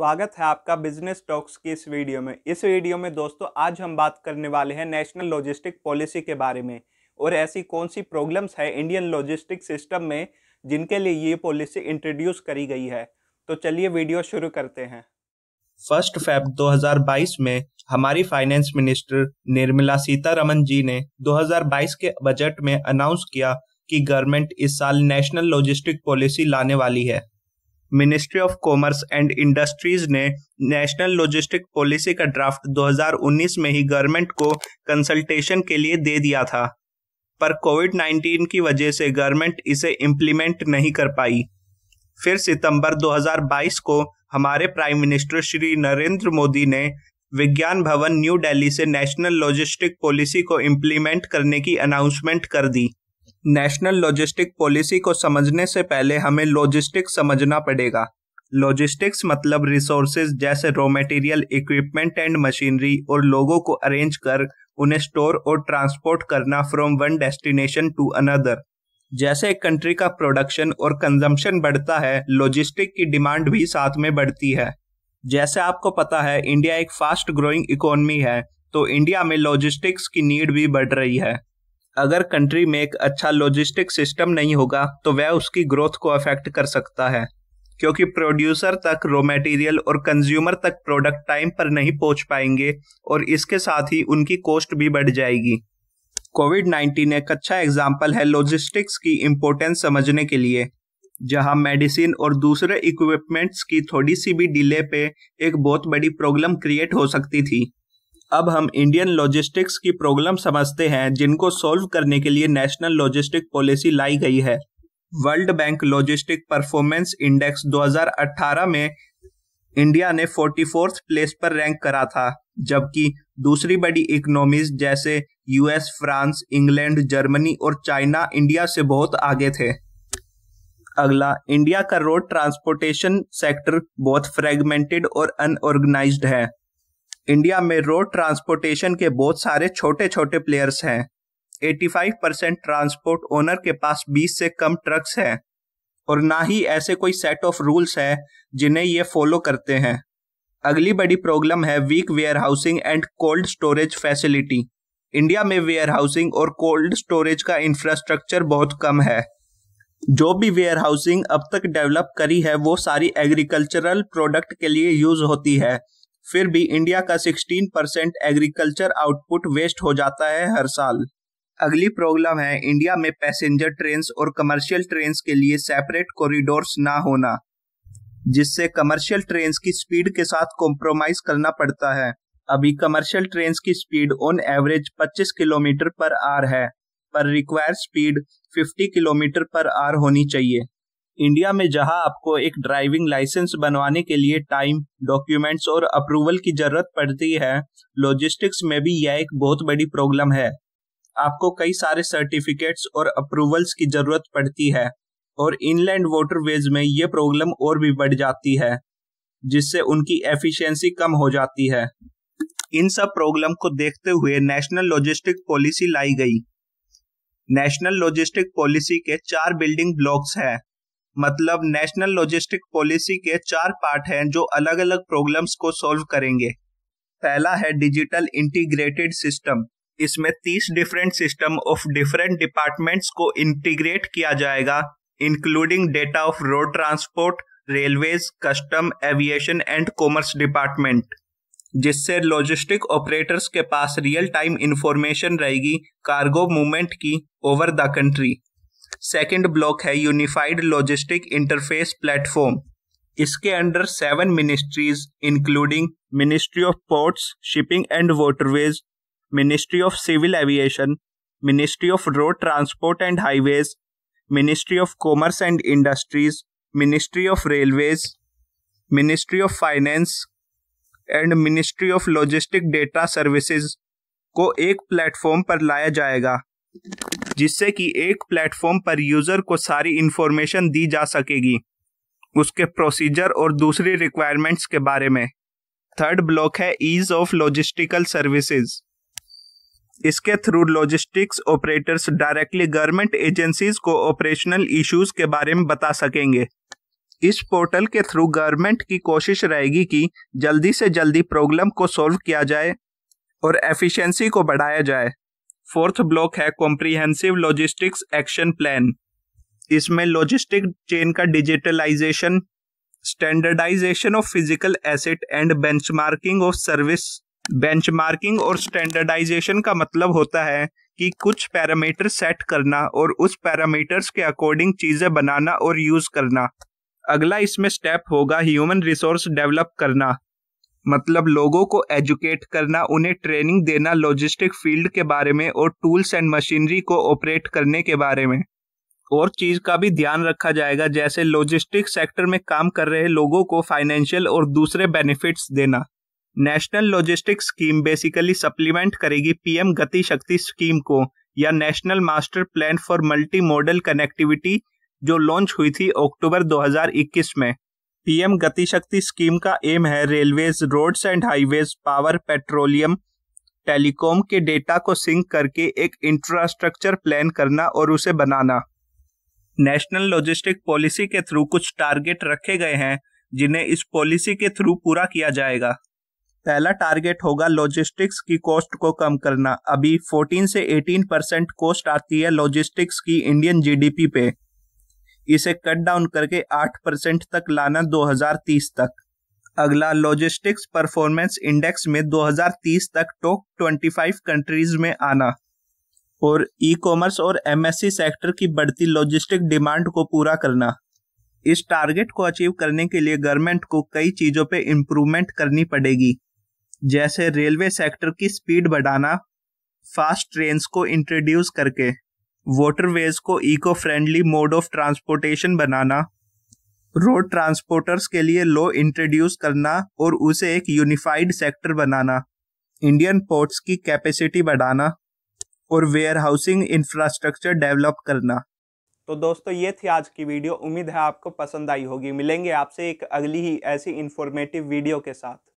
स्वागत है आपका बिजनेस टॉक्स की इस वीडियो में इस वीडियो में दोस्तों आज हम बात करने वाले हैं नेशनल लॉजिस्टिक पॉलिसी के बारे में और ऐसी कौन सी प्रॉब्लम्स है इंडियन लॉजिस्टिक सिस्टम में जिनके लिए ये पॉलिसी इंट्रोड्यूस करी गई है तो चलिए वीडियो शुरू करते हैं फर्स्ट फेब 2022 में हमारी फाइनेंस मिनिस्टर निर्मला सीतारमन जी ने 2022 के बजट में अनाउंस किया कि गवर्नमेंट इस साल नेशनल लॉजिस्टिक पॉलिसी लाने वाली है ministry of commerce and industries ने नेशनल लॉजिस्टिक पॉलिसी का ड्राफ्ट 2019 में ही गवर्नमेंट को कंसल्टेशन के लिए दे दिया था पर कोविड 19 की वजह से गवर्नमेंट इसे इम्प्लीमेंट नहीं कर पाई फिर सितंबर 2022 को हमारे प्राइम मिनिस्टर श्री नरेंद्र मोदी ने विज्ञान भवन न्यू दिल्ली से नेशनल लॉजिस्टिक पॉलिसी को इम्प्लीमेंट करने की अनाउंसमेंट कर दी नेशनल लॉजिस्टिक पॉलिसी को समझने से पहले हमें लॉजिस्टिक्स समझना पड़ेगा लॉजिस्टिक्स मतलब रिसोर्सेज जैसे raw material equipment and machinery और लोगों को अरेंज कर उन्हें स्टोर और ट्रांसपोर्ट करना from one destination to another जैसे एक कंट्री का प्रोडक्शन और कंजम्पशन बढ़ता है लॉजिस्टिक की डिमांड भी साथ में बढ़ती है जैसे आपको पता है इंडिया एक फास्ट ग्रोइंग इकोनमी है तो इंडिया में लॉजिस्टिक्स की नीड भी बढ़ रही है अगर कंट्री में एक अच्छा लॉजिस्टिक सिस्टम नहीं होगा तो वह उसकी ग्रोथ को अफेक्ट कर सकता है क्योंकि प्रोड्यूसर तक रॉ मटेरियल और कंज्यूमर तक प्रोडक्ट टाइम पर नहीं पहुंच पाएंगे और इसके साथ ही उनकी कॉस्ट भी बढ़ जाएगी कोविड नाइन्टीन एक अच्छा एग्जाम्पल है लॉजिस्टिक्स की इम्पोर्टेंस समझने के लिए जहां मेडिसिन और दूसरे इक्विपमेंट्स की थोड़ी सी भी डिले पे एक बहुत बड़ी प्रॉब्लम क्रिएट हो सकती थी अब हम इंडियन लॉजिस्टिक्स की प्रॉब्लम समझते हैं जिनको सॉल्व करने के लिए नेशनल लॉजिस्टिक पॉलिसी लाई गई है World Bank logistic performance index 2018 में इंडिया ने फोर्टी फोर्थ प्लेस पर रैंक करा था जबकि दूसरी बड़ी इकोनॉमीज जैसे यूएस फ्रांस इंग्लैंड जर्मनी और चाइना इंडिया से बहुत आगे थे अगला इंडिया का रोड ट्रांसपोर्टेशन सेक्टर बहुत फ्रेगमेंटेड और अनऑर्गेनाइज्ड है इंडिया में रोड ट्रांसपोर्टेशन के बहुत सारे छोटे छोटे प्लेयर्स हैं 85 परसेंट ट्रांसपोर्ट ओनर के पास 20 से कम ट्रक्स हैं और ना ही ऐसे कोई सेट ऑफ रूल्स हैं जिन्हें ये फॉलो करते हैं अगली बड़ी प्रॉब्लम है weak warehousing and cold storage facility India में वेयर हाउसिंग और कोल्ड स्टोरेज का इंफ्रास्ट्रक्चर बहुत कम है जो भी वेयर हाउसिंग अब तक डेवलप करी है वो सारी एग्रीकल्चरल प्रोडक्ट के लिए यूज होती है फिर भी इंडिया का 16 परसेंट एग्रीकल्चर आउटपुट वेस्ट हो जाता है हर साल अगली प्रॉब्लम है इंडिया में पैसेंजर ट्रेन और कमर्शियल ट्रेन के लिए सेपरेट कॉरिडोर्स ना होना जिससे कमर्शियल ट्रेन की स्पीड के साथ कॉम्प्रोमाइज करना पड़ता है अभी कमर्शियल ट्रेन की speed on average 25 kilometre per hour है पर require speed 50 kilometre per hour होनी चाहिए इंडिया में जहां आपको एक ड्राइविंग लाइसेंस बनवाने के लिए टाइम डॉक्यूमेंट्स और अप्रूवल की जरूरत पड़ती है लॉजिस्टिक्स में भी यह एक बहुत बड़ी प्रॉब्लम है आपको कई सारे सर्टिफिकेट्स और अप्रूवल्स की जरूरत पड़ती है और इनलैंड वोटरवेज में ये प्रॉब्लम और भी बढ़ जाती है जिससे उनकी एफिशिएंसी कम हो जाती है इन सब प्रॉब्लम को देखते हुए नेशनल लॉजिस्टिक पॉलिसी लाई गई नेशनल लॉजिस्टिक पॉलिसी के चार बिल्डिंग ब्लॉक्स हैं मतलब नेशनल लॉजिस्टिक पॉलिसी के चार पार्ट हैं जो अलग अलग प्रॉब्लम्स को सॉल्व करेंगे पहला है डिजिटल इंटीग्रेटेड सिस्टम इसमें तीस different system of different departments को इंटीग्रेट किया जाएगा including data of road transport railways custom aviation and commerce department जिससे लॉजिस्टिक ऑपरेटर्स के पास रियल टाइम इंफॉर्मेशन रहेगी कार्गो मूवमेंट की over the country second block है यूनिफाइड लॉजिस्टिक इंटरफेस प्लेटफॉर्म इसके under seven ministries including ministry of ports shipping and waterways ministry of civil aviation ministry of road transport and highways ministry of commerce and industries ministry of railways ministry of finance and ministry of logistic data services को एक platform पर लाया जाएगा जिससे कि एक platform पर user को सारी इन्फॉर्मेशन दी जा सकेगी उसके प्रोसीजर और दूसरी रिक्वायरमेंट्स के बारे में थर्ड ब्लॉक है ईज ऑफ लॉजिस्टिकल सर्विसेज इसके through logistics operators directly government agencies को ऑपरेशनल इश्यूज के बारे में बता सकेंगे इस पोर्टल के थ्रू गवर्नमेंट की कोशिश रहेगी कि जल्दी से जल्दी प्रॉब्लम को सॉल्व किया जाए और एफिशिएंसी को बढ़ाया जाए फोर्थ ब्लॉक है कॉम्प्रीहेंसिव लॉजिस्टिक्स एक्शन प्लान इसमें लॉजिस्टिक चेन का digitalisation standardisation of physical asset and benchmarking of service benchmarking और स्टैंडर्डाइजेशन का मतलब होता है कि कुछ पैरामीटर सेट करना और उस पैरामीटर्स के अकॉर्डिंग चीज़ें बनाना और यूज़ करना अगला इसमें स्टेप होगा ह्यूमन रिसोर्स डेवलप करना मतलब लोगों को एजुकेट करना उन्हें ट्रेनिंग देना लॉजिस्टिक फील्ड के बारे में और टूल्स एंड मशीनरी को ऑपरेट करने के बारे में और चीज का भी ध्यान रखा जाएगा जैसे लॉजिस्टिक सेक्टर में काम कर रहे लोगों को फाइनेंशियल और दूसरे बेनिफिट्स देना national logistic scheme basically supplement करेगी पीएम गति शक्ति स्कीम को या national master plan for multi modal connectivity जो लॉन्च हुई थी अक्टूबर 2021 में पीएम गति शक्ति स्कीम का एम है railways roads and highways power petroleum telecom के डेटा को सिंक करके एक इंफ्रास्ट्रक्चर प्लान करना और उसे बनाना नेशनल लॉजिस्टिक पॉलिसी के थ्रू कुछ टारगेट रखे गए हैं जिन्हें इस पॉलिसी के थ्रू पूरा किया जाएगा पहला टारगेट होगा लॉजिस्टिक्स की कॉस्ट को कम करना अभी 14 से 18 परसेंट कॉस्ट आती है लॉजिस्टिक्स की इंडियन जीडीपी पे इसे कट डाउन करके आठ परसेंट तक लाना 2030 तक अगला लॉजिस्टिक्स परफॉर्मेंस इंडेक्स में 2030 तक टॉप 25 कंट्रीज में आना और ई कॉमर्स और एमएससी सेक्टर की बढ़ती लॉजिस्टिक डिमांड को पूरा करना इस टारगेट को अचीव करने के लिए गवर्नमेंट को कई चीज़ों पे इम्प्रूवमेंट करनी पड़ेगी जैसे रेलवे सेक्टर की स्पीड बढ़ाना फास्ट ट्रेन्स को इंट्रोड्यूस करके वाटरवेज को eco friendly mode of transportation बनाना रोड ट्रांसपोर्टर्स के लिए लॉ इंट्रोड्यूस करना और उसे एक यूनिफाइड सेक्टर बनाना इंडियन पोर्ट्स की कैपेसिटी बढ़ाना और वेयर हाउसिंग इंफ्रास्ट्रक्चर डेवलप करना तो दोस्तों ये थी आज की वीडियो उम्मीद है आपको पसंद आई होगी मिलेंगे आपसे एक अगली ही ऐसी इन्फॉर्मेटिव वीडियो के साथ